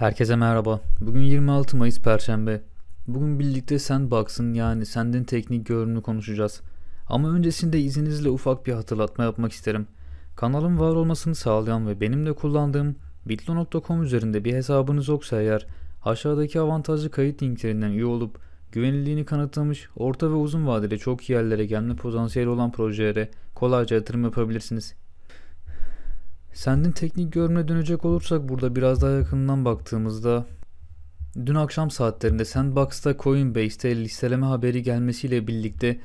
Herkese merhaba. Bugün 26 Mayıs Perşembe. Bugün birlikte Sandbox'ın yani sendin teknik görünümü konuşacağız. Ama öncesinde izninizle ufak bir hatırlatma yapmak isterim. Kanalın var olmasını sağlayan ve benim de kullandığım bitlo.com üzerinde bir hesabınız yoksa eğer aşağıdaki avantajlı kayıt linklerinden üye olup güvenilirliğini kanıtlamış orta ve uzun vadeli çok iyi yerlere gelme potansiyeli olan projelere kolayca yatırım yapabilirsiniz. Sendin teknik görünüme dönecek olursak burada biraz daha yakından baktığımızda dün akşam saatlerinde Sandbox'ta Coinbase'te listeleme haberi gelmesiyle birlikte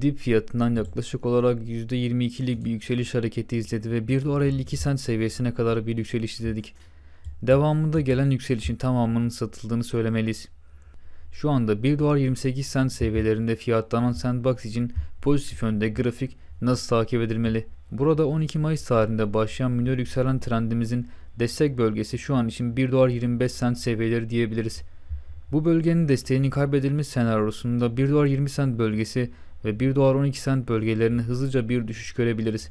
dip fiyatından yaklaşık olarak %22'lik bir yükseliş hareketi izledi ve 1 dolar 52 sent seviyesine kadar bir yükseliş izledik. Devamında gelen yükselişin tamamının satıldığını söylemeliyiz. Şu anda 1 dolar 28 sent seviyelerinde fiyatlanan Sandbox için pozitif yönde grafik nasıl takip edilmeli? Burada 12 Mayıs tarihinde başlayan minör yükselen trendimizin destek bölgesi şu an için 1 dolar 25 sent seviyeleri diyebiliriz. Bu bölgenin desteğinin kaybedilmesi senaryosunda 1 dolar 20 sent bölgesi ve 1 dolar 12 sent bölgelerini hızlıca bir düşüş görebiliriz.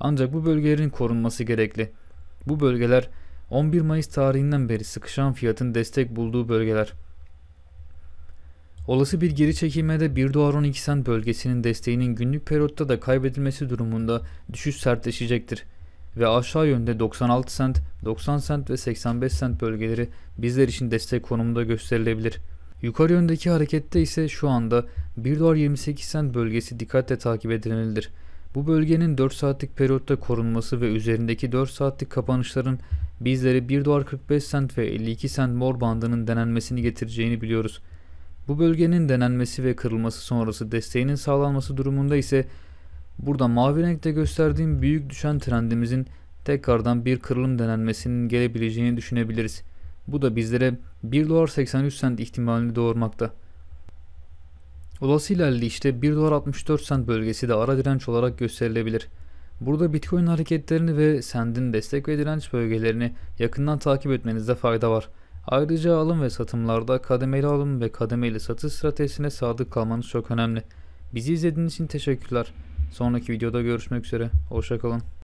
Ancak bu bölgelerin korunması gerekli. Bu bölgeler 11 Mayıs tarihinden beri sıkışan fiyatın destek bulduğu bölgeler. Olası bir geri çekilmede 1 dolar 12 sent bölgesinin desteğinin günlük periyotta da kaybedilmesi durumunda düşüş sertleşecektir ve aşağı yönde 96 sent, 90 sent ve 85 sent bölgeleri bizler için destek konumunda gösterilebilir. Yukarı yöndeki harekette ise şu anda 1 dolar 28 sent bölgesi dikkatle takip edilmelidir. Bu bölgenin 4 saatlik periyotta korunması ve üzerindeki 4 saatlik kapanışların bizlere 1 dolar 45 sent ve 52 sent mor bandının denenmesini getireceğini biliyoruz. Bu bölgenin denenmesi ve kırılması sonrası desteğinin sağlanması durumunda ise burada mavi renkte gösterdiğim büyük düşen trendimizin tekrardan bir kırılım denenmesinin gelebileceğini düşünebiliriz. Bu da bizlere 1 dolar 83 sent ihtimalini doğurmakta. Olası işte 1 dolar 64 sent bölgesi de ara direnç olarak gösterilebilir. Burada Bitcoin hareketlerini ve sendin destek ve direnç bölgelerini yakından takip etmenizde fayda var. Ayrıca alım ve satımlarda kademeli alım ve kademeli satış stratejisine sadık kalmanız çok önemli. Bizi izlediğiniz için teşekkürler. Sonraki videoda görüşmek üzere. Hoşçakalın.